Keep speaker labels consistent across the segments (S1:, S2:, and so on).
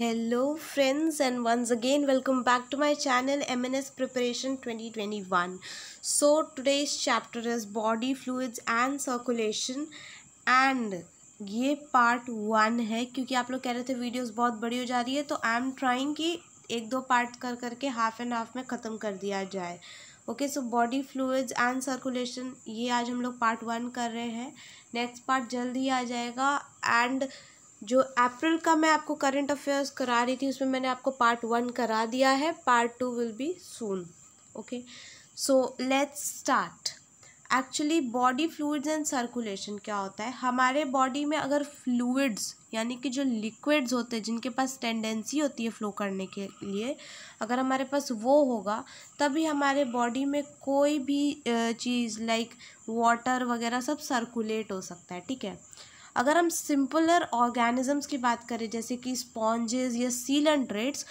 S1: Hello friends and once again welcome back to my channel MNS preparation 2021 so today's chapter is body fluids and circulation and ये part one है क्योंकि आप लोग कह रहे थे वीडियोस बहुत बड़ी हो जा रही है तो आई एम ट्राइंग कि एक दो पार्ट कर करके हाफ एंड हाफ में ख़त्म कर दिया जाए okay so body fluids and circulation ये आज हम लोग पार्ट वन कर रहे हैं नेक्स्ट पार्ट जल्द ही आ जाएगा एंड जो अप्रैल का मैं आपको करंट अफेयर्स करा रही थी उसमें मैंने आपको पार्ट वन करा दिया है part two will be soon okay so let's start actually body fluids and circulation क्या होता है हमारे बॉडी में अगर फ्लूइड्स यानी कि जो लिक्विड्स होते हैं जिनके पास टेंडेंसी होती है फ्लो करने के लिए अगर हमारे पास वो होगा तभी हमारे बॉडी में कोई भी चीज़ लाइक वाटर वगैरह सब सर्कुलेट हो सकता है ठीक है अगर हम सिंपलर ऑर्गेनिजम्स की बात करें जैसे कि स्पॉन्जेस या सीलेंट रेट्स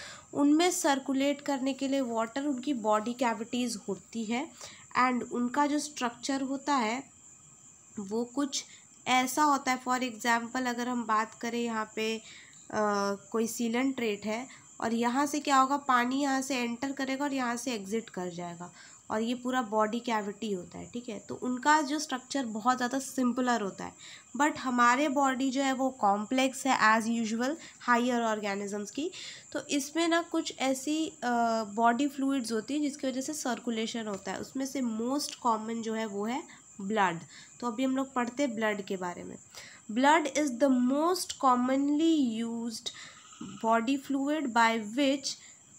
S1: उनमें सर्कुलेट करने के लिए वाटर उनकी बॉडी कैविटीज़ होती है एंड उनका जो स्ट्रक्चर होता है वो कुछ ऐसा होता है फॉर एग्ज़ाम्पल अगर हम बात करें यहाँ पे आ, कोई सीलन ट्रेट है और यहाँ से क्या होगा पानी यहाँ से एंटर करेगा और यहाँ से एग्ज़िट कर जाएगा और ये पूरा बॉडी कैविटी होता है ठीक है तो उनका जो स्ट्रक्चर बहुत ज़्यादा सिंपलर होता है बट हमारे बॉडी जो है वो कॉम्प्लेक्स है एज़ यूजुअल हायर ऑर्गेनिजम्स की तो इसमें ना कुछ ऐसी बॉडी फ्लूड्स होती हैं जिसकी वजह से सर्कुलेशन होता है उसमें से मोस्ट कॉमन जो है वो है ब्लड तो अभी हम लोग पढ़ते हैं ब्लड के बारे में blood is the most commonly use body fluid by which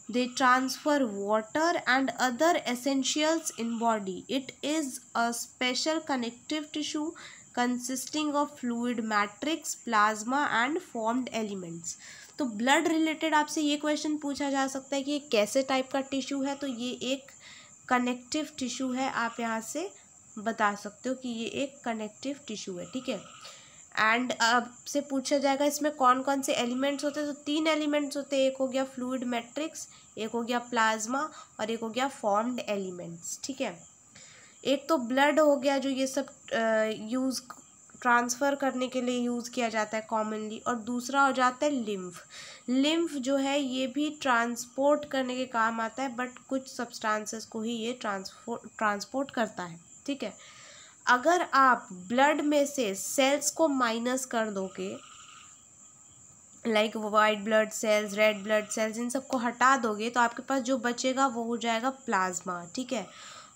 S1: they transfer water and other essentials in body it is a special connective tissue consisting of fluid matrix plasma and formed elements तो blood related आपसे ये question पूछा जा सकता है कि ये कैसे टाइप का टिश्यू है तो ये एक कनेक्टिव टिश्यू है आप यहाँ से बता सकते हो कि ये एक कनेक्टिव टिश्यू है ठीक है एंड आपसे uh, पूछा जाएगा इसमें कौन कौन से एलिमेंट्स होते हैं तो तीन एलिमेंट्स होते हैं एक हो गया फ्लूड मैट्रिक्स एक हो गया प्लाज्मा और एक हो गया फॉर्म्ड एलिमेंट्स ठीक है एक तो ब्लड हो गया जो ये सब यूज़ ट्रांसफ़र करने के लिए यूज़ किया जाता है कॉमनली और दूसरा हो जाता है लिम्फ लिम्फ जो है ये भी ट्रांसपोर्ट करने के काम आता है बट कुछ सब्सटेंसेस को ही ये ट्रांसपोर्ट ट्रांसपोर्ट करता है ठीक है अगर आप ब्लड में से सेल्स को माइनस कर दोगे like white blood cells red blood cells इन सबको हटा दोगे तो आपके पास जो बचेगा वो हो जाएगा प्लाज्मा ठीक है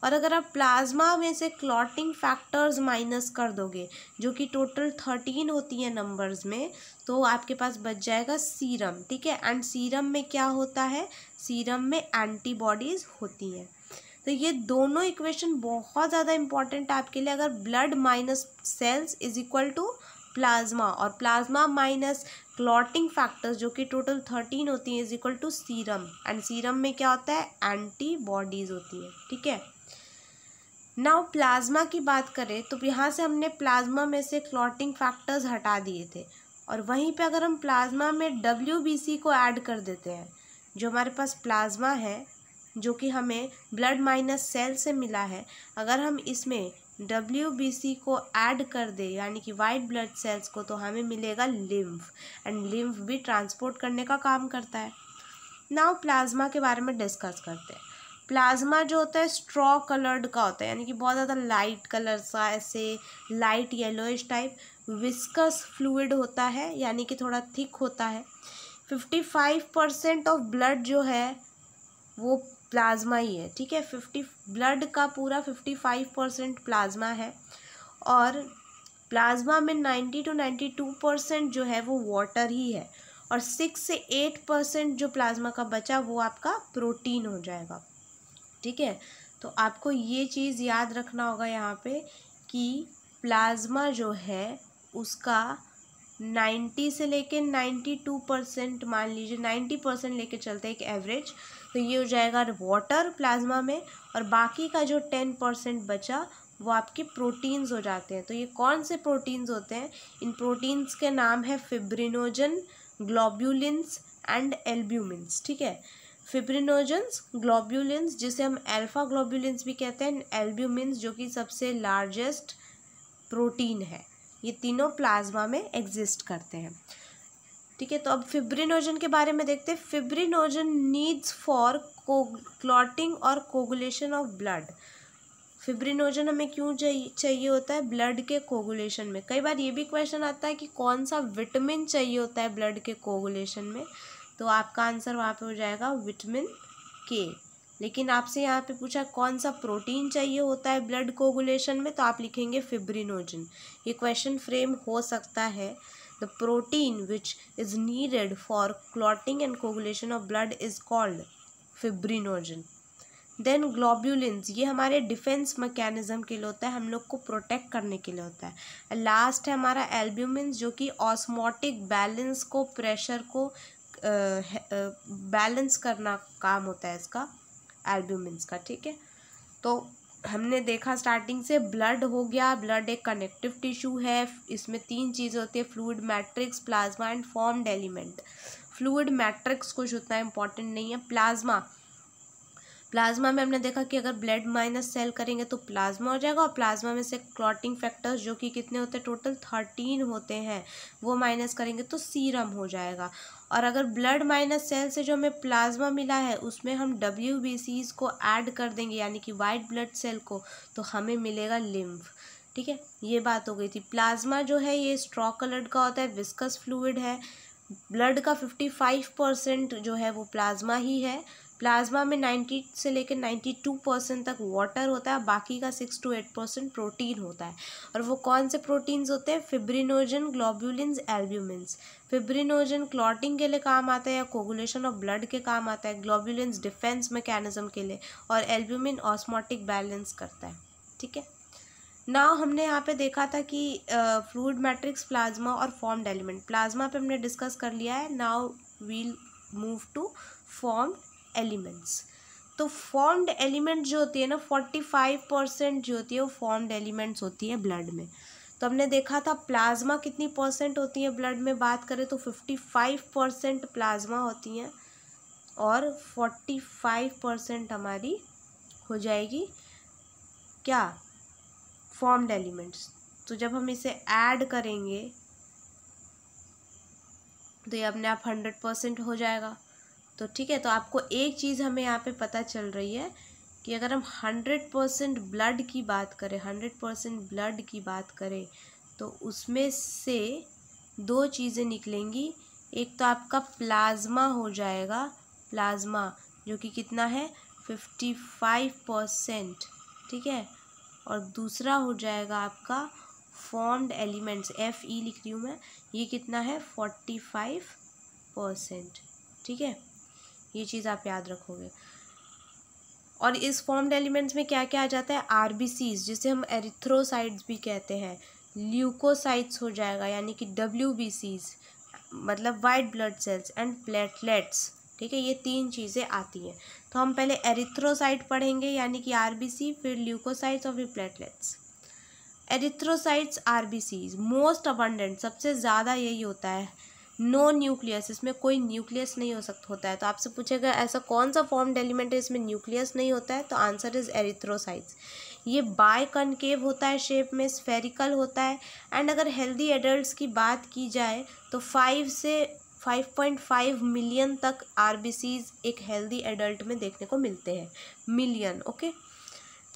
S1: और अगर आप प्लाज्मा में से क्लॉटिंग फैक्टर्स माइनस कर दोगे जो कि टोटल थर्टीन होती है नंबर्स में तो आपके पास बच जाएगा सीरम ठीक है एंड सीरम में क्या होता है सीरम में एंटीबॉडीज़ होती हैं तो ये दोनों इक्वेशन बहुत ज़्यादा इंपॉर्टेंट आपके लिए अगर blood minus cells is equal to plasma और प्लाज्मा माइनस क्लॉटिंग फैक्टर्स जो कि टोटल थर्टीन होती हैं is equal to serum and serum में क्या होता है एंटीबॉडीज़ होती है ठीक है नाउ प्लाज्मा की बात करें तो यहाँ से हमने प्लाज्मा में से क्लॉटिंग फैक्टर्स हटा दिए थे और वहीं पे अगर हम प्लाज्मा में डब्ल्यू को ऐड कर देते हैं जो हमारे पास प्लाज्मा है जो कि हमें ब्लड माइनस सेल से मिला है अगर हम इसमें डब्ल्यू बी सी को ऐड कर दे यानी कि वाइट ब्लड सेल्स को तो हमें मिलेगा लिम्फ एंड लिम्फ भी ट्रांसपोर्ट करने का काम करता है नाउ प्लाज्मा के बारे में डिस्कस करते हैं प्लाज्मा जो होता है स्ट्रॉ कलर्ड का होता है यानी कि बहुत ज़्यादा लाइट कलर सा ऐसे light yellowish type viscous fluid होता है यानी कि थोड़ा थिक होता है fifty five percent of blood जो है वो प्लाज्मा ही है ठीक है फिफ्टी ब्लड का पूरा फिफ्टी फाइव परसेंट प्लाज्मा है और प्लाज्मा में ninety two ninety two percent जो है वो वाटर ही है और सिक्स से एट परसेंट जो प्लाज्मा का बचा वो आपका प्रोटीन हो जाएगा ठीक है तो आपको ये चीज़ याद रखना होगा यहाँ पे कि प्लाज्मा जो है उसका नाइन्टी से लेके नाइन्टी टू परसेंट मान लीजिए नाइन्टी परसेंट लेके चलते एक एवरेज तो ये हो जाएगा वाटर प्लाज्मा में और बाकी का जो टेन परसेंट बचा वो आपके प्रोटीन्स हो जाते हैं तो ये कौन से प्रोटीन्स होते हैं इन प्रोटीन्स के नाम है फिब्रिनोजन ग्लोब्यूलिन्स एंड एल्ब्यूमिन्स ठीक है फिब्रिनोजन्स ग्लोब्यूलिन्स जिसे हम एल्फ़ा ग्लोब्यूलिन्स भी कहते हैं एल्ब्यूमिन्स जो कि सबसे लार्जेस्ट प्रोटीन है ये तीनों प्लाज्मा में एग्जिस्ट करते हैं ठीक है तो अब फिब्रिनोजन के बारे में देखते हैं फिब्रिनोजन नीड्स फॉर क्लॉटिंग और कोगुलेशन ऑफ ब्लड फिब्रिनोजन हमें क्यों चाहिए होता है ब्लड के कोगुलेशन में कई बार ये भी क्वेश्चन आता है कि कौन सा विटामिन चाहिए होता है ब्लड के कोगुलेशन में तो आपका आंसर वहाँ पे हो जाएगा विटामिन के लेकिन आपसे यहाँ पे पूछा कौन सा प्रोटीन चाहिए होता है ब्लड कोगुलेशन में तो आप लिखेंगे फिब्रिनोजन ये क्वेश्चन फ्रेम हो सकता है The protein which is needed for clotting and coagulation of blood is called fibrinogen. Then globulins ये हमारे डिफेंस मैकेनिज्म के लिए होता है हम लोग को प्रोटेक्ट करने के लिए होता है लास्ट है हमारा एल्ब्यूमिन जो कि ऑस्मोटिक बैलेंस को प्रेशर को बैलेंस करना काम होता है इसका एल्ब्यूमिनस का ठीक है तो हमने देखा स्टार्टिंग से ब्लड हो गया ब्लड एक कनेक्टिव टिश्यू है इसमें तीन चीज़ें होती है fluid matrix plasma and formed element fluid matrix कुछ उतना इम्पॉर्टेंट नहीं है प्लाज्मा प्लाज्मा में हमने देखा कि अगर ब्लड माइनस सेल करेंगे तो प्लाज्मा हो जाएगा और प्लाज्मा में से क्लॉटिंग फैक्टर्स जो कि कितने होते हैं टोटल थर्टीन होते हैं वो माइनस करेंगे तो सीरम हो जाएगा और अगर ब्लड माइनस सेल से जो हमें प्लाज्मा मिला है उसमें हम डब्ल्यू को ऐड कर देंगे यानी कि वाइट ब्लड सेल को तो हमें मिलेगा लिम्फ ठीक है ये बात हो गई थी प्लाज्मा जो है ये स्ट्रॉ कलर्ड का होता है विस्कस फ्लूड है ब्लड का फिफ्टी फाइव परसेंट जो है वो प्लाज्मा ही है प्लाज्मा में नाइन्टी से लेकर नाइन्टी टू परसेंट तक वाटर होता है बाकी का six to eight percent protein होता है और वो कौन से प्रोटीन्स होते हैं fibrinogen globulin albumins fibrinogen clotting के लिए काम आता है या कोगुलेशन ऑफ ब्लड के काम आता है ग्लोब्यूलिन डिफेंस मैकेनिज्म के लिए और एल्ब्यूमिन ऑस्मोटिक बैलेंस करता है ठीक है ना हमने यहाँ पे देखा था कि फ्लूड मैट्रिक्स प्लाज्मा और फॉर्म्ड एलिमेंट प्लाज्मा पे हमने डिस्कस कर लिया है now we'll move to formed elements तो फॉर्म्ड एलिमेंट जो होती है ना फोर्टी फाइव परसेंट जो होती है वो फॉर्म्ड एलिमेंट्स होती है ब्लड में तो हमने देखा था प्लाज्मा कितनी परसेंट होती है ब्लड में बात करें तो फिफ्टी फाइव परसेंट प्लाज्मा होती हैं और फोर्टी फाइव परसेंट हमारी हो जाएगी क्या फॉर्म्ड एलिमेंट्स तो जब हम इसे ऐड करेंगे तो ये अपने आप हंड्रेड परसेंट हो जाएगा तो ठीक है तो आपको एक चीज़ हमें यहाँ पे पता चल रही है कि अगर हम हंड्रेड परसेंट ब्लड की बात करें हंड्रेड परसेंट ब्लड की बात करें तो उसमें से दो चीज़ें निकलेंगी एक तो आपका प्लाज्मा हो जाएगा प्लाज्मा जो कि कितना है फिफ्टी फाइव परसेंट ठीक है और दूसरा हो जाएगा आपका फॉर्म्ड एलिमेंट्स एफ ई लिख रही हूँ मैं ये कितना है फोर्टी फाइव परसेंट ठीक है ये चीज़ आप याद रखोगे और इस फॉर्म्ड एलिमेंट्स में क्या क्या आ जाता है आर जिसे हम एरिथ्रोसाइड्स भी कहते हैं ल्यूकोसाइट्स हो जाएगा यानी कि डब्ल्यू मतलब white blood cells and platelets ठीक है ये तीन चीज़ें आती हैं तो हम पहले एरिथ्रोसाइट पढ़ेंगे यानी कि आर फिर ल्यूकोसाइट्स और फिर platelets erythrocytes are most abundant सबसे ज़्यादा यही होता है नो न्यूक्लियस इसमें कोई न्यूक्लियस नहीं हो सकता होता है तो आपसे पूछेगा ऐसा कौन सा फॉर्म एलिमेंट है इसमें न्यूक्लियस नहीं होता है तो आंसर इज़ एरिथ्रोसाइट्स ये बाय कनकेव होता है शेप में स्फेरिकल होता है एंड अगर हेल्दी एडल्ट की बात की जाए तो फाइव से फाइव पॉइंट फाइव मिलियन तक आर एक हेल्दी एडल्ट में देखने को मिलते हैं मिलियन ओके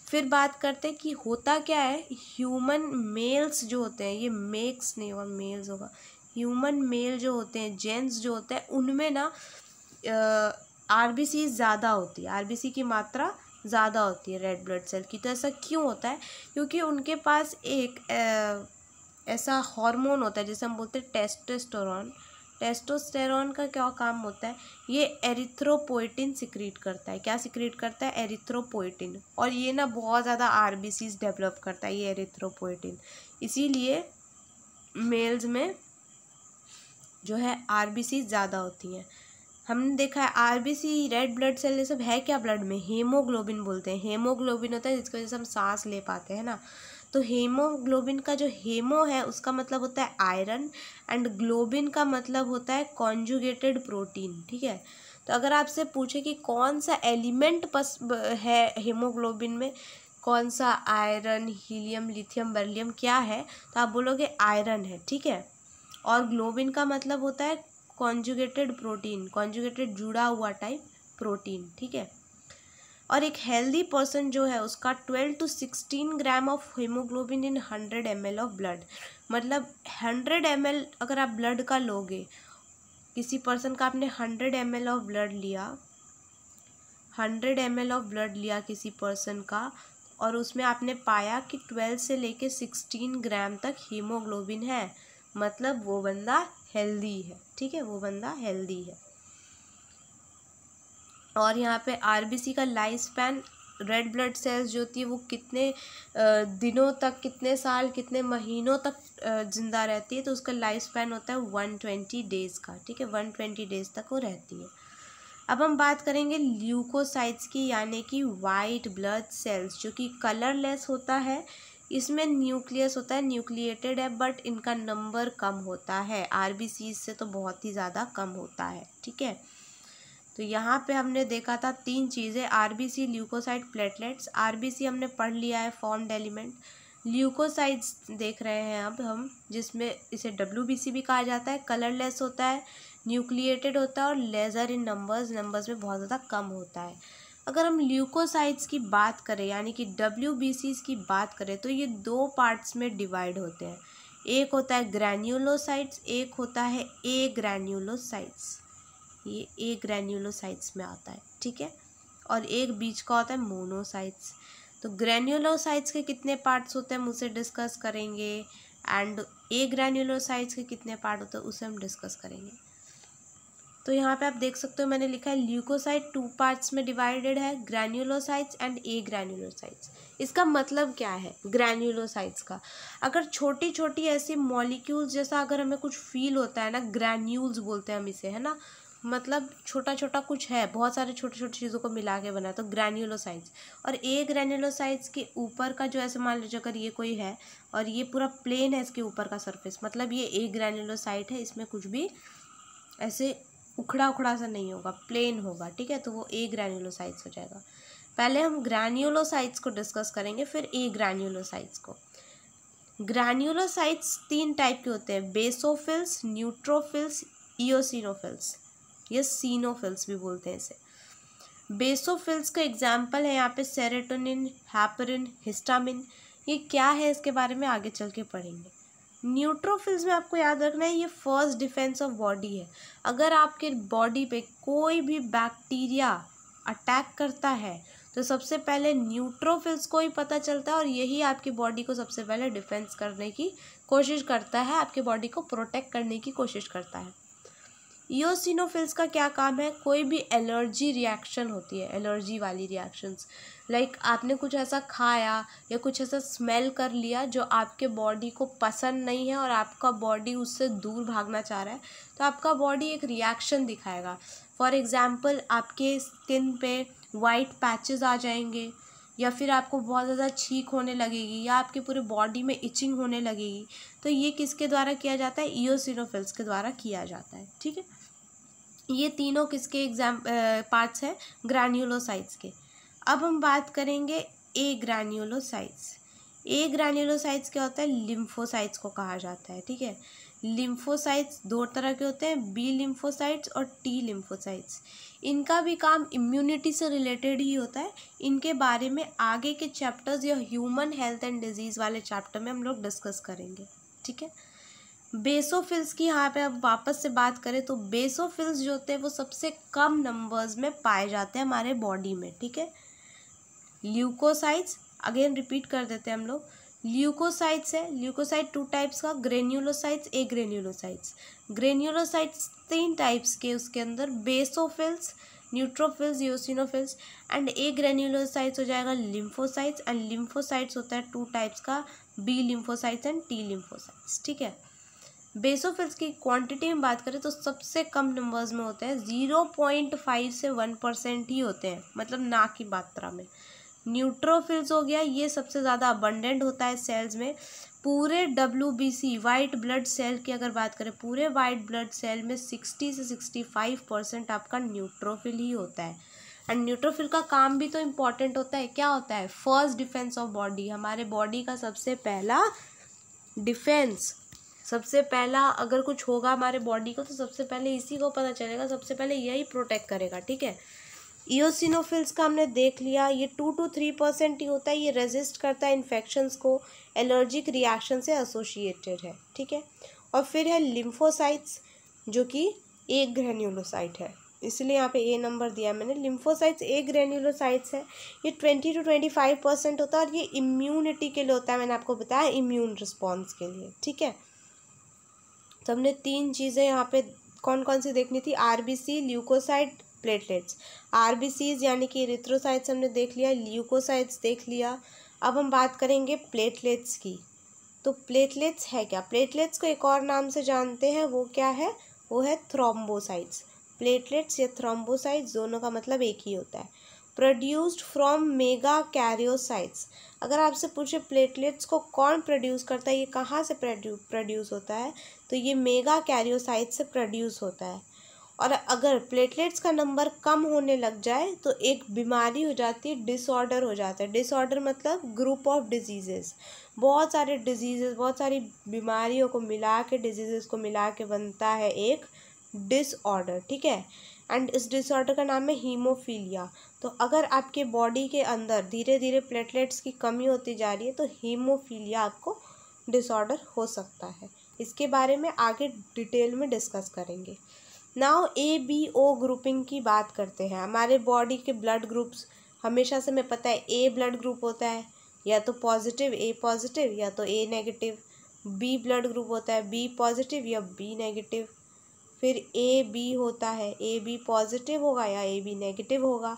S1: फिर बात करते हैं कि होता क्या है ह्यूमन मेल्स जो होते हैं ये मेक्स नहीं होगा मेल्स होगा ह्यूमन मेल जो होते हैं जेंट्स जो होते हैं उनमें ना आर ज़्यादा होती है आर की मात्रा ज़्यादा होती है रेड ब्लड सेल की तो ऐसा क्यों होता है क्योंकि उनके पास एक ऐसा हार्मोन होता है जिसे हम बोलते हैं टेस्टोस्टेरोन टेस्टोस्टेरोन का क्या काम होता है ये एरिथ्रोपोइटिन सिक्रीट करता है क्या सिक्रीट करता है एरिथ्रोपोइटिन और ये ना बहुत ज़्यादा आर डेवलप करता है ये एरिथ्रोपोइटिन इसीलिए मेल्स में जो है आर ज़्यादा होती हैं हमने देखा है आर रेड ब्लड सेल ये सब है क्या ब्लड में हेमोग्लोबिन बोलते हैं हेमोग्लोबिन होता है जिसकी वजह से हम सांस ले पाते हैं ना तो हेमोग्लोबिन का जो हेमो है उसका मतलब होता है आयरन एंड ग्लोबिन का मतलब होता है कॉन्जुगेटेड प्रोटीन ठीक है तो अगर आपसे पूछे कि कौन सा एलिमेंट पस है हेमोग्लोबिन में कौन सा आयरन हीलियम लिथियम बर्लियम क्या है तो आप बोलोगे आयरन है ठीक है और ग्लोबिन का मतलब होता है कॉन्जुगेटेड प्रोटीन कॉन्जुगेटेड जुड़ा हुआ टाइप प्रोटीन ठीक है और एक हेल्दी पर्सन जो है उसका twelve to sixteen gram of haemoglobin in hundred M L of blood मतलब हंड्रेड एम एल अगर आप ब्लड का लोगे किसी पर्सन का आपने hundred M L of blood लिया hundred M L of blood लिया किसी पर्सन का और उसमें आपने पाया कि ट्वेल्व से लेके सिक्सटीन ग्राम तक हीमोग्लोबिन है मतलब वो बंदा हेल्दी है ठीक है वो बंदा हेल्दी है और यहाँ पे आरबीसी का life span red blood cells जो होती है वो कितने दिनों तक कितने साल कितने महीनों तक ज़िंदा रहती है तो उसका लाइफ स्पैन होता है वन ट्वेंटी डेज़ का ठीक है वन ट्वेंटी डेज़ तक वो रहती है अब हम बात करेंगे ल्यूकोसाइट्स की यानी कि वाइट ब्लड सेल्स जो कि कलरलेस होता है इसमें न्यूक्लियस होता है न्यूक्लिएटेड है बट इनका नंबर कम होता है आर से तो बहुत ही ज़्यादा कम होता है ठीक है तो यहाँ पे हमने देखा था तीन चीज़ें R B C leukocyte platelets R B C हमने पढ़ लिया है फॉर्म्ड एलिमेंट ल्यूकोसाइड देख रहे हैं अब हम जिसमें इसे डब्ल्यू बी सी भी कहा जाता है कलरलेस होता है न्यूक्लिएटेड होता है और लेज़र इन नंबर्स नंबर्स में बहुत ज़्यादा कम होता है अगर हम ल्यूकोसाइट्स की बात करें यानी कि डब्ल्यू की बात करें तो ये दो पार्ट्स में डिवाइड होते हैं एक होता है ग्रैन्यूलोसाइट्स एक होता है ए ग्रैन्यूलोसाइट्स ये ए ग्रैन्यूलोसाइट्स में आता है ठीक है और एक बीच का होता है मोनोसाइट्स तो ग्रैन्यूलोसाइट्स के कितने पार्ट्स होते हैं हम उसे डिस्कस करेंगे एंड ए ग्रैन्यूलोसाइट्स के कितने पार्ट होते हैं उसे हम डिस्कस करेंगे तो यहाँ पे आप देख सकते हो मैंने लिखा है ल्यूकोसाइट टू पार्ट्स में डिवाइडेड है ग्रैन्यूलोसाइट्स एंड ए ग्रैन्यूलोसाइट्स इसका मतलब क्या है ग्रैन्यूलोसाइट्स का अगर छोटी छोटी ऐसी मॉलिक्यूल्स जैसा अगर हमें कुछ फील होता है ना ग्रैन्यूल्स बोलते हैं हम इसे है ना मतलब छोटा छोटा कुछ है बहुत सारे छोटे छोटे चीज़ों को मिला के बना तो ग्रैन्यूलोसाइट्स और ए ग्रैन्यूलोसाइट्स के ऊपर का जो ऐसे मान लीजिए अगर ये कोई है और ये पूरा प्लेन है इसके ऊपर का सरफेस मतलब ये ए ग्रैन्यूलोसाइट है इसमें कुछ भी ऐसे उखड़ा उखड़ा सा नहीं होगा प्लेन होगा ठीक है तो वो ए ग्रैन्यूलोसाइट्स हो जाएगा पहले हम ग्रैन्यूलोसाइट्स को डिस्कस करेंगे फिर ए ग्रैन्यूलोसाइट्स को ग्रैन्यूलोसाइट्स तीन टाइप के होते हैं बेसोफिल्स न्यूट्रोफिल्स ईओसिनोफिल्स ये सीनोफिल्स भी बोलते हैं इसे बेसोफिल्स का एग्जाम्पल है यहाँ पे सेरेटोनिन हैपरिन हिस्टामिन ये क्या है इसके बारे में आगे चल के पढ़ेंगे न्यूट्रोफिल्स में आपको याद रखना है ये फर्स्ट डिफेंस ऑफ बॉडी है अगर आपके बॉडी पे कोई भी बैक्टीरिया अटैक करता है तो सबसे पहले न्यूट्रोफिल्स को ही पता चलता है और यही आपकी बॉडी को सबसे पहले डिफेंस करने की कोशिश करता है आपके बॉडी को प्रोटेक्ट करने की कोशिश करता है योसिनोफिल्स का क्या काम है कोई भी एलर्जी रिएक्शन होती है एलर्जी वाली रिएक्शंस लाइक आपने कुछ ऐसा खाया या कुछ ऐसा स्मेल कर लिया जो आपके बॉडी को पसंद नहीं है और आपका बॉडी उससे दूर भागना चाह रहा है तो आपका बॉडी एक रिएक्शन दिखाएगा फॉर एग्ज़ाम्पल आपके स्किन पे वाइट पैचेस आ जाएंगे या फिर आपको बहुत ज़्यादा छींक होने लगेगी या आपके पूरे बॉडी में इचिंग होने लगेगी तो ये किसके द्वारा किया जाता है ईओसिनोफिल्स के द्वारा किया जाता है ठीक है ये तीनों किसके एग्जाम पार्ट्स हैं ग्रैन्यूलोसाइट्स के अब हम बात करेंगे ए ग्रैन्यूलोसाइट्स ए ग्रैन्यूलोसाइट्स क्या होता है लिम्फोसाइट्स को कहा जाता है ठीक है लिम्फोसाइट्स दो तरह के होते हैं बी लिम्फोसाइट्स और टी लिम्फोसाइट्स इनका भी काम इम्यूनिटी से रिलेटेड ही होता है इनके बारे में आगे के चैप्टर्स या ह्यूमन हेल्थ एंड डिजीज़ वाले चैप्टर में हम लोग डिस्कस करेंगे ठीक है बेसोफिल्स की यहाँ पे अब वापस से बात करें तो बेसोफिल्स जो होते हैं वो सबसे कम नंबर्स में पाए जाते हैं हमारे बॉडी में ठीक है ल्यूकोसाइट्स अगेन रिपीट कर देते हैं हम लोग ल्यूकोसाइट्स है ल्यूकोसाइट टू टाइप्स का ग्रेन्यूलोसाइट्स ए ग्रेन्यूलोसाइट्स ग्रेन्यूलोसाइट्स तीन टाइप्स के उसके अंदर basophils neutrophils eosinophils and agranulocytes हो जाएगा लिम्फोसाइट्स एंड लिम्फोसाइट्स होता है टू टाइप्स का B lymphocytes and T lymphocytes ठीक है बेसोफिल्स की क्वांटिटी में बात करें तो सबसे कम नंबर्स में होते हैं ज़ीरो पॉइंट फाइव से वन परसेंट ही होते हैं मतलब ना की मात्रा में न्यूट्रोफिल्स हो गया ये सबसे ज़्यादा अबंडेंट होता है सेल्स में पूरे W B C white blood cell की अगर बात करें पूरे वाइट ब्लड सेल में सिक्सटी से सिक्सटी फाइव परसेंट आपका न्यूट्रोफिल ही होता है एंड न्यूट्रोफिल का काम भी तो इम्पॉर्टेंट होता है क्या होता है फर्स्ट डिफेंस ऑफ बॉडी हमारे बॉडी का सबसे पहला डिफेंस सबसे पहला अगर कुछ होगा हमारे बॉडी को तो सबसे पहले इसी को पता चलेगा सबसे पहले यही प्रोटेक्ट करेगा ठीक है ईओसिनोफिल्स का हमने देख लिया ये टू टू थ्री परसेंट ही होता है ये रेजिस्ट करता है इन्फेक्शंस को एलर्जिक रिएक्शन से एसोशिएटेड है ठीक है और फिर है लिम्फोसाइट्स जो कि एक ग्रेन्यूलोसाइट है इसलिए यहाँ पे ए नंबर दिया मैंने लिम्फोसाइट्स ए ग्रेन्यूलोसाइट्स है ये twenty to twenty five percent होता है और ये इम्यूनिटी के लिए होता है मैंने आपको बताया इम्यून रिस्पॉन्स के लिए ठीक है तो हमने तीन चीज़ें यहाँ पे कौन कौन सी देखनी थी आरबीसी ल्यूकोसाइट प्लेटलेट्स आरबीसीज यानी कि रिथ्रोसाइट्स हमने देख लिया ल्यूकोसाइट्स देख लिया अब हम बात करेंगे प्लेटलेट्स की तो प्लेटलेट्स है क्या प्लेटलेट्स को एक और नाम से जानते हैं वो क्या है वो है थ्रोम्बोसाइट्स प्लेटलेट्स या थ्रोम्बोसाइट्स दोनों का मतलब एक ही होता है प्रोड्यूस्ड फ्रॉम मेगा कैरियोसाइट्स अगर आपसे पूछे प्लेटलेट्स को कौन प्रोड्यूस करता है ये कहाँ से प्रोड्यूस होता है तो ये मेगा कैरियोसाइट्स से प्रोड्यूस होता है और अगर प्लेटलेट्स का नंबर कम होने लग जाए तो एक बीमारी हो जाती है डिसऑर्डर हो जाता है डिसऑर्डर मतलब ग्रुप ऑफ डिजीज़ेस बहुत सारे डिजीज़ेस बहुत सारी बीमारियों को मिला के डिजीज़ेस को मिला के बनता है एक डिसऑर्डर ठीक है एंड इस डिसऑर्डर का नाम है हीमोफीलिया तो अगर आपके बॉडी के अंदर धीरे धीरे प्लेटलेट्स की कमी होती जा रही है तो हीमोफीलिया आपको डिसऑर्डर हो सकता है इसके बारे में आगे डिटेल में डिस्कस करेंगे now A B O grouping की बात करते हैं हमारे बॉडी के ब्लड ग्रुप्स हमेशा से हमें पता है ए ब्लड ग्रुप होता है या तो पॉजिटिव ए पॉजिटिव या तो A negative B blood group होता है बी पॉजिटिव या बी नेगेटिव फिर ए बी होता है ए बी पॉजिटिव होगा या ए बी नेगेटिव होगा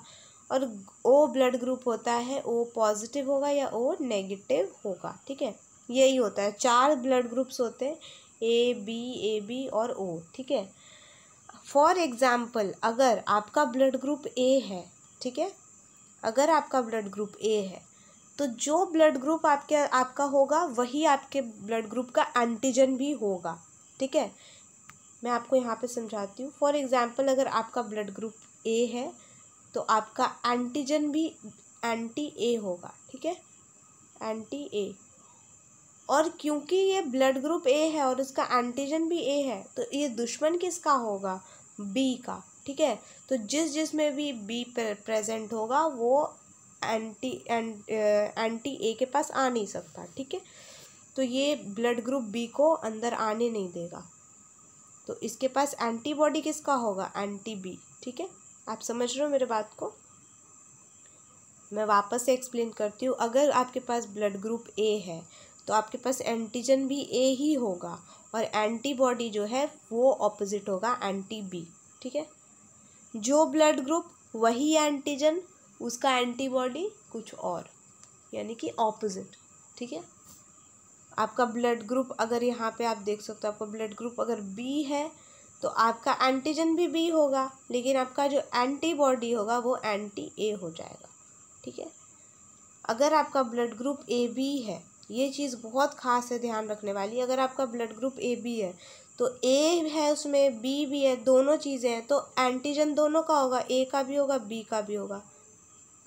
S1: और ओ ब्लड ग्रुप होता है ओ पॉजिटिव होगा या ओ नेगेटिव होगा ठीक है यही होता है चार ब्लड ग्रुप्स होते हैं ए बी ए बी और ओ ठीक है फॉर एग्ज़ाम्पल अगर आपका ब्लड ग्रुप ए है ठीक है अगर आपका ब्लड ग्रुप ए है तो जो ब्लड ग्रुप आपके आपका होगा वही आपके ब्लड ग्रुप का एंटीजन भी होगा ठीक है मैं आपको यहाँ पे समझाती हूँ फॉर एग्ज़ाम्पल अगर आपका ब्लड ग्रुप ए है तो आपका एंटीजन भी एंटी ए होगा ठीक है एंटी ए और क्योंकि ये ब्लड ग्रुप ए है और उसका एंटीजन भी ए है तो ये दुश्मन किसका होगा बी का ठीक है तो जिस जिस में भी बी प्रेजेंट होगा वो एंटी एंटी ए के पास आ नहीं सकता ठीक है तो ये ब्लड ग्रुप बी को अंदर आने नहीं देगा तो इसके पास एंटीबॉडी किसका होगा एंटी बी ठीक है आप समझ रहे हो मेरे बात को मैं वापस से एक्सप्लेन करती हूँ अगर आपके पास ब्लड ग्रुप ए है तो आपके पास एंटीजन भी ए ही होगा और एंटीबॉडी जो है वो ऑपोजिट होगा एंटी बी ठीक है जो ब्लड ग्रुप वही एंटीजन उसका एंटीबॉडी कुछ और यानी कि ऑपोजिट ठीक है आपका ब्लड ग्रुप अगर यहाँ पे आप देख सकते हो आपका ब्लड ग्रुप अगर बी है तो आपका एंटीजन भी बी होगा लेकिन आपका जो एंटीबॉडी होगा वो एंटी ए हो जाएगा ठीक है अगर आपका ब्लड ग्रुप ए बी है ये चीज़ बहुत ख़ास है ध्यान रखने वाली अगर आपका ब्लड ग्रुप ए बी है तो ए है उसमें बी भी है दोनों चीज़ें हैं तो एंटीजन दोनों का होगा ए का भी होगा बी का भी होगा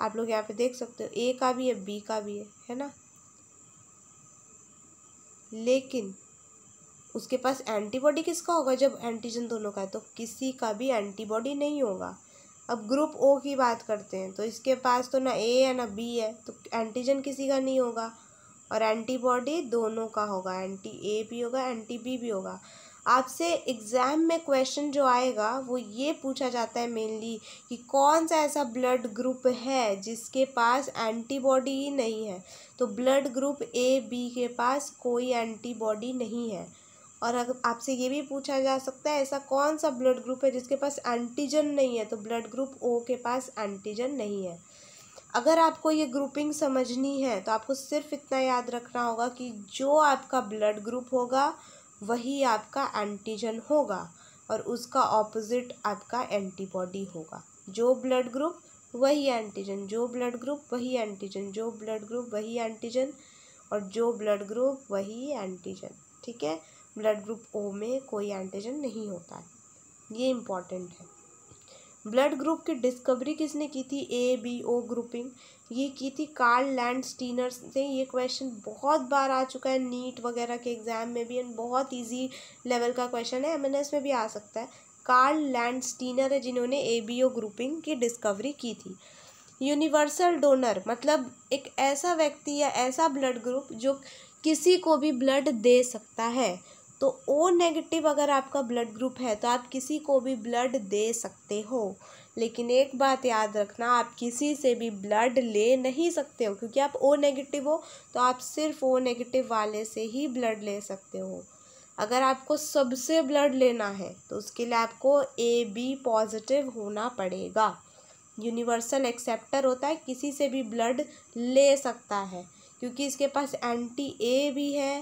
S1: आप लोग यहाँ पे देख सकते हो ए का भी है बी का भी है है ना लेकिन उसके पास एंटीबॉडी किसका होगा जब एंटीजन दोनों का है तो किसी का भी एंटीबॉडी नहीं होगा अब ग्रुप ओ की बात करते हैं तो इसके पास तो ना ए है ना बी है तो एंटीजन किसी का नहीं होगा और एंटीबॉडी दोनों का होगा एंटी ए भी होगा एंटी बी भी होगा आपसे एग्ज़ाम में क्वेश्चन जो आएगा वो ये पूछा जाता है मेनली कि कौन सा ऐसा ब्लड ग्रुप है जिसके पास एंटीबॉडी ही नहीं है तो ब्लड ग्रुप ए बी के पास कोई एंटीबॉडी नहीं है और अगर आपसे ये भी पूछा जा सकता है ऐसा कौन सा ब्लड ग्रुप है जिसके पास एंटीजन नहीं है तो ब्लड ग्रुप ओ के पास एंटीजन नहीं है अगर आपको ये ग्रुपिंग समझनी है तो आपको सिर्फ इतना याद रखना होगा कि जो आपका ब्लड ग्रुप होगा वही आपका एंटीजन होगा और उसका ऑपोजिट आपका एंटीबॉडी होगा जो ब्लड ग्रुप वही एंटीजन जो ब्लड ग्रुप वही एंटीजन जो ब्लड ग्रुप वही एंटीजन और जो ब्लड ग्रुप वही एंटीजन ठीक है ब्लड ग्रुप ओ में कोई एंटीजन नहीं होता है ये इम्पॉर्टेंट है ब्लड ग्रुप की डिस्कवरी किसने की थी ए बी ओ ग्रुपिंग ये की थी कार्ल लैंड स्टीनर से ये क्वेश्चन बहुत बार आ चुका है नीट वगैरह के एग्जाम में भी एंड बहुत इजी लेवल का क्वेश्चन है एमएनएस में भी आ सकता है कार्ल लैंड स्टीनर है जिन्होंने ए बी ओ ग्रुपिंग की डिस्कवरी की थी यूनिवर्सल डोनर मतलब एक ऐसा व्यक्ति या ऐसा ब्लड ग्रुप जो किसी को भी ब्लड दे सकता है तो ओ नेगेटिव अगर आपका ब्लड ग्रुप है तो आप किसी को भी ब्लड दे सकते हो लेकिन एक बात याद रखना आप किसी से भी ब्लड ले नहीं सकते हो क्योंकि आप ओ नेगेटिव हो तो आप सिर्फ ओ नेगेटिव वाले से ही ब्लड ले सकते हो अगर आपको सबसे ब्लड लेना है तो उसके लिए आपको ए बी पॉजिटिव होना पड़ेगा यूनिवर्सल एक्सेप्टर होता है किसी से भी ब्लड ले सकता है क्योंकि इसके पास एंटी ए भी है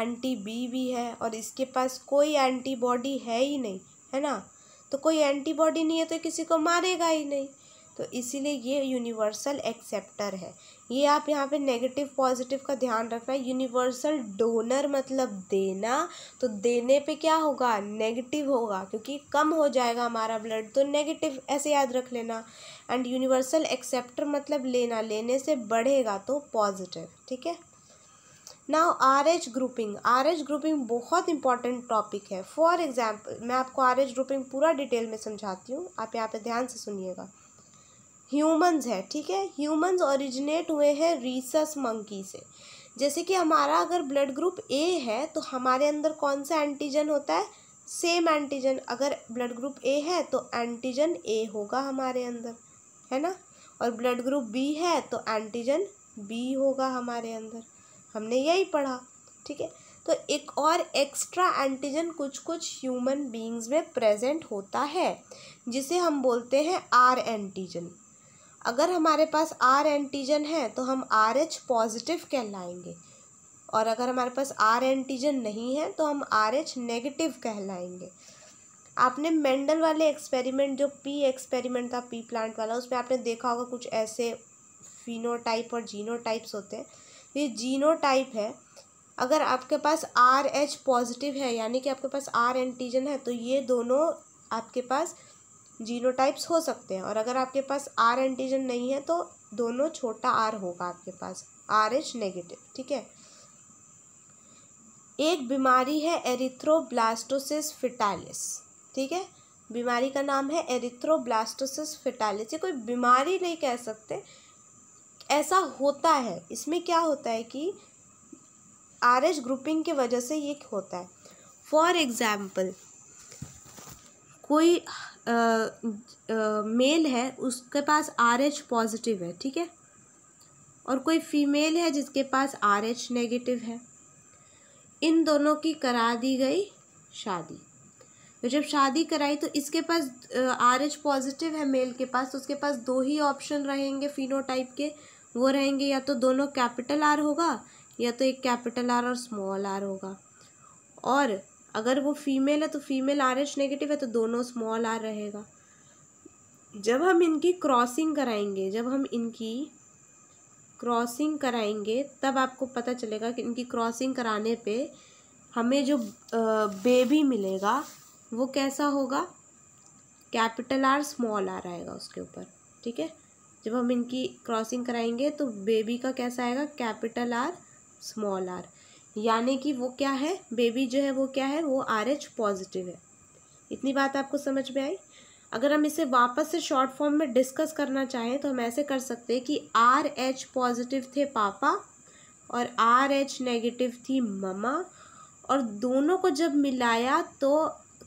S1: एंटी बी भी है और इसके पास कोई एंटीबॉडी है ही नहीं है ना तो कोई एंटीबॉडी नहीं है तो किसी को मारेगा ही नहीं तो इसीलिए ये यूनिवर्सल एक्सेप्टर है ये आप यहाँ पे नेगेटिव पॉजिटिव का ध्यान रखना है यूनिवर्सल डोनर मतलब देना तो देने पे क्या होगा नेगेटिव होगा क्योंकि कम हो जाएगा हमारा ब्लड तो नेगेटिव ऐसे याद रख लेना एंड यूनिवर्सल एक्सेप्टर मतलब लेना लेने से बढ़ेगा तो पॉजिटिव ठीक है now R H grouping R H grouping बहुत इंपॉर्टेंट टॉपिक है फॉर एग्जाम्पल मैं आपको आर एच ग्रुपिंग पूरा डिटेल में समझाती हूँ आप यहाँ पे ध्यान से सुनिएगा ह्यूमंस है ठीक है ह्यूमंस ओरिजिनेट हुए हैं रीसस मंकी से जैसे कि हमारा अगर ब्लड ग्रुप ए है तो हमारे अंदर कौन सा एंटीजन होता है सेम एंटीजन अगर ब्लड ग्रुप ए है तो एंटीजन ए होगा हमारे अंदर है ना और ब्लड ग्रुप बी है तो एंटीजन बी होगा हमारे अंदर हमने यही पढ़ा ठीक है तो एक और एक्स्ट्रा एंटीजन कुछ कुछ ह्यूमन बींग्स में प्रेजेंट होता है जिसे हम बोलते हैं आर एंटीजन अगर हमारे पास आर एंटीजन है तो हम आर एच पॉजिटिव कहलाएंगे और अगर हमारे पास आर एंटीजन नहीं है तो हम आर एच नेगेटिव कहलाएंगे आपने मेंडल वाले एक्सपेरिमेंट जो पी एक्सपेरिमेंट था पी प्लांट वाला उसमें आपने देखा होगा कुछ ऐसे फिनोटाइप और जीनोटाइप्स होते हैं ये जीनोटाइप है अगर आपके पास आर एच पॉजिटिव है यानी कि आपके पास आर एंटीजन है तो ये दोनों आपके पास जीनोटाइप्स हो सकते हैं और अगर आपके पास आर एंटीजन नहीं है तो दोनों छोटा आर होगा आपके पास आर एच नेगेटिव ठीक है एक बीमारी है एरिथ्रोब्लास्टोसिस फिटालिस ठीक है बीमारी का नाम है एरिथ्रोब्लास्टोसिस फिटालिस ये कोई बीमारी नहीं कह सकते ऐसा होता है इसमें क्या होता है कि आर एच ग्रुपिंग के वजह से ये होता है फॉर एग्ज़ाम्पल कोई मेल है उसके पास आर एच पॉजिटिव है ठीक है और कोई फीमेल है जिसके पास आर एच नेगेटिव है इन दोनों की करा दी गई शादी तो जब शादी कराई तो इसके पास आर एच पॉजिटिव है मेल के पास तो उसके पास दो ही ऑप्शन रहेंगे फिनोटाइप के वो रहेंगे या तो दोनों कैपिटल आर होगा या तो एक कैपिटल आर और स्मॉल आर होगा और अगर वो फीमेल है तो फीमेल आर एच नेगेटिव है तो दोनों स्मॉल आर रहेगा जब हम इनकी क्रॉसिंग कराएंगे जब हम इनकी क्रॉसिंग कराएंगे तब आपको पता चलेगा कि इनकी क्रॉसिंग कराने पे हमें जो बेबी मिलेगा वो कैसा होगा कैपिटल आर स्मॉल आर आएगा उसके ऊपर ठीक है जब हम इनकी क्रॉसिंग कराएंगे तो बेबी का कैसा आएगा कैपिटल आर स्मॉल आर यानी कि वो क्या है बेबी जो है वो क्या है वो आर एच पॉजिटिव है इतनी बात आपको समझ में आई अगर हम इसे वापस से शॉर्ट फॉर्म में डिस्कस करना चाहें तो हम ऐसे कर सकते हैं कि आर एच पॉजिटिव थे पापा और आर एच नेगेटिव थी ममा और दोनों को जब मिलाया तो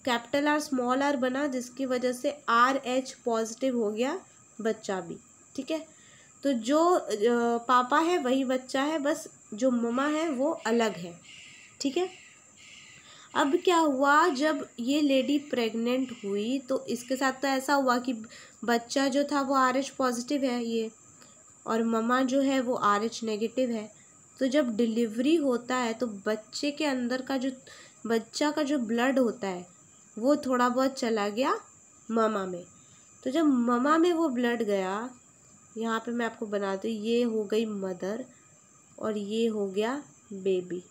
S1: कैपिटल आर स्मॉल आर बना जिसकी वजह से आर एच पॉजिटिव हो गया बच्चा भी ठीक है तो जो पापा है वही बच्चा है बस जो ममा है वो अलग है ठीक है अब क्या हुआ जब ये लेडी प्रेग्नेंट हुई तो इसके साथ तो ऐसा हुआ कि बच्चा जो था वो आर एच पॉजिटिव है ये और ममा जो है वो आर एच नेगेटिव है तो जब डिलीवरी होता है तो बच्चे के अंदर का जो बच्चा का जो ब्लड होता है वो थोड़ा बहुत चला गया ममा में तो जब ममा में वो ब्लड गया यहाँ पे मैं आपको बनाती हूँ ये हो गई मदर और ये हो गया बेबी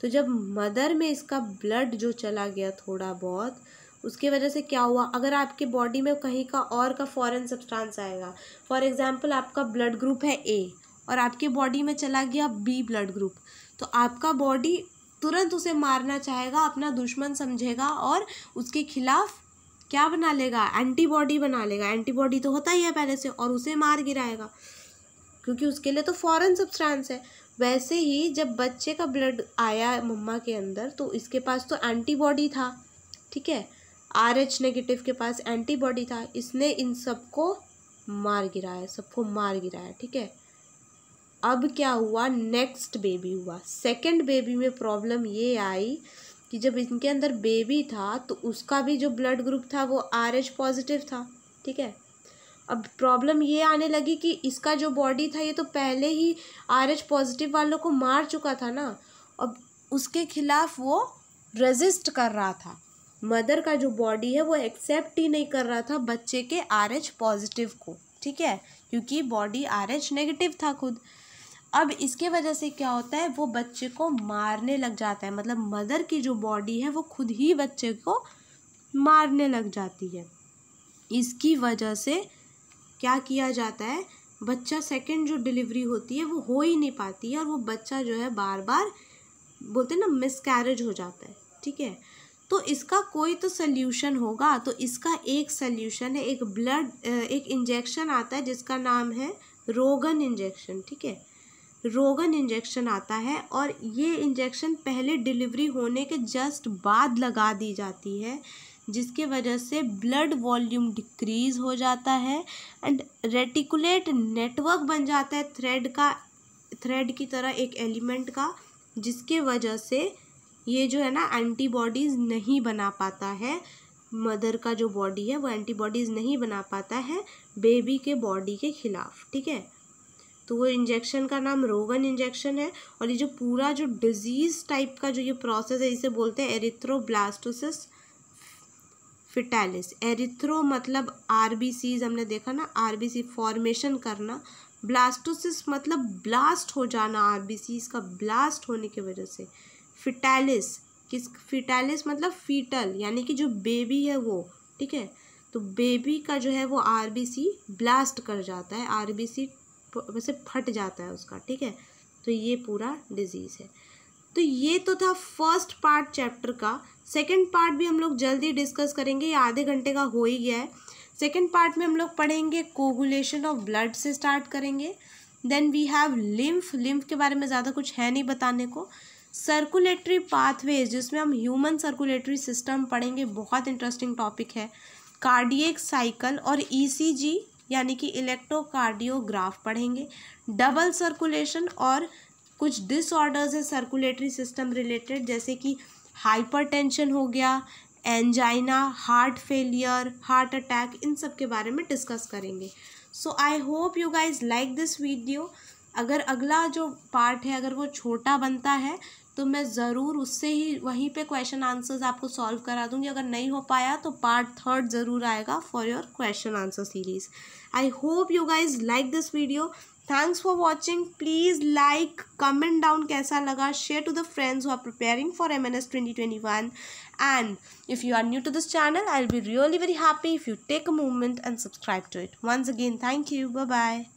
S1: तो जब मदर में इसका ब्लड जो चला गया थोड़ा बहुत उसके वजह से क्या हुआ अगर आपके बॉडी में कहीं का और का फॉरेन सब्सटेंस आएगा फॉर एग्ज़ाम्पल आपका ब्लड ग्रुप है ए और आपके बॉडी में चला गया बी ब्लड ग्रुप तो आपका बॉडी तुरंत उसे मारना चाहेगा अपना दुश्मन समझेगा और उसके खिलाफ़ क्या बना लेगा एंटीबॉडी बना लेगा एंटीबॉडी तो होता ही है पहले से और उसे मार गिराएगा क्योंकि उसके लिए तो फॉरेन सब्सटेंस है वैसे ही जब बच्चे का ब्लड आया मम्मा के अंदर तो इसके पास तो एंटीबॉडी था ठीक है आर एच नेगेटिव के पास एंटीबॉडी था इसने इन सबको मार गिराया सबको मार गिराया ठीक है अब क्या हुआ नेक्स्ट बेबी हुआ सेकंड बेबी में प्रॉब्लम ये आई कि जब इनके अंदर बेबी था तो उसका भी जो ब्लड ग्रुप था वो आर एच पॉजिटिव था ठीक है अब प्रॉब्लम ये आने लगी कि इसका जो बॉडी था ये तो पहले ही आर एच पॉजिटिव वालों को मार चुका था ना अब उसके खिलाफ वो रेजिस्ट कर रहा था मदर का जो बॉडी है वो एक्सेप्ट ही नहीं कर रहा था बच्चे के आर एच पॉजिटिव को ठीक है क्योंकि बॉडी आर एच नेगेटिव था खुद अब इसके वजह से क्या होता है वो बच्चे को मारने लग जाता है मतलब मदर की जो बॉडी है वो खुद ही बच्चे को मारने लग जाती है इसकी वजह से क्या किया जाता है बच्चा सेकंड जो डिलीवरी होती है वो हो ही नहीं पाती है और वो बच्चा जो है बार बार बोलते हैं ना मिसकैरेज हो जाता है ठीक है तो इसका कोई तो सल्यूशन होगा तो इसका एक सल्यूशन है एक ब्लड एक इंजेक्शन आता है जिसका नाम है रोगन इंजेक्शन ठीक है रोगन इंजेक्शन आता है और ये इंजेक्शन पहले डिलीवरी होने के जस्ट बाद लगा दी जाती है जिसके वजह से ब्लड वॉल्यूम डिक्रीज़ हो जाता है एंड रेटिकुलेट नेटवर्क बन जाता है थ्रेड का थ्रेड की तरह एक एलिमेंट का जिसके वजह से ये जो है ना एंटीबॉडीज़ नहीं बना पाता है मदर का जो बॉडी है वो एंटीबॉडीज़ नहीं बना पाता है बेबी के बॉडी के ख़िलाफ़ ठीक है तो वो इंजेक्शन का नाम रोगन इंजेक्शन है और ये जो पूरा जो डिजीज़ टाइप का जो ये प्रोसेस है इसे बोलते हैं एरिथ्रोब्लास्टोसिस फिटालिस एरिथ्रो मतलब आर हमने देखा ना आर फॉर्मेशन करना ब्लास्टोसिस मतलब ब्लास्ट हो जाना आर का ब्लास्ट होने की वजह से फिटालिस किस फिटालिस मतलब फीटल यानी कि जो बेबी है वो ठीक है तो बेबी का जो है वो आर ब्लास्ट कर जाता है आर वैसे फट जाता है उसका ठीक है तो ये पूरा डिजीज़ है तो ये तो था फर्स्ट पार्ट चैप्टर का सेकंड पार्ट भी हम लोग जल्दी डिस्कस करेंगे ये आधे घंटे का हो ही गया है सेकंड पार्ट में हम लोग पढ़ेंगे कोगुलेशन ऑफ ब्लड से स्टार्ट करेंगे then we have lymph lymph के बारे में ज़्यादा कुछ है नहीं बताने को सर्कुलेटरी पाथवेज जिसमें हम ह्यूमन सर्कुलेटरी सिस्टम पढ़ेंगे बहुत इंटरेस्टिंग टॉपिक है कार्डियक साइकिल और ई e यानी कि इलेक्ट्रोकार्डियोग्राफ पढ़ेंगे डबल सर्कुलेशन और कुछ डिसऑर्डर्स है सर्कुलेटरी सिस्टम रिलेटेड जैसे कि हाइपरटेंशन हो गया angina heart failure heart attack इन सब के बारे में डिस्कस करेंगे so I hope you guys like this video अगर अगला जो पार्ट है अगर वो छोटा बनता है तो मैं ज़रूर उससे ही वहीं पे क्वेश्चन आंसर्स आपको सॉल्व करा दूंगी अगर नहीं हो पाया तो पार्ट थर्ड ज़रूर आएगा for your question answer series I hope you guys like this video thanks for watching please like comment down कैसा लगा share to the friends who are preparing for M N S twenty twenty one and if you are new to this channel I will be really very happy if you take a movement and subscribe to it once again thank you bye bye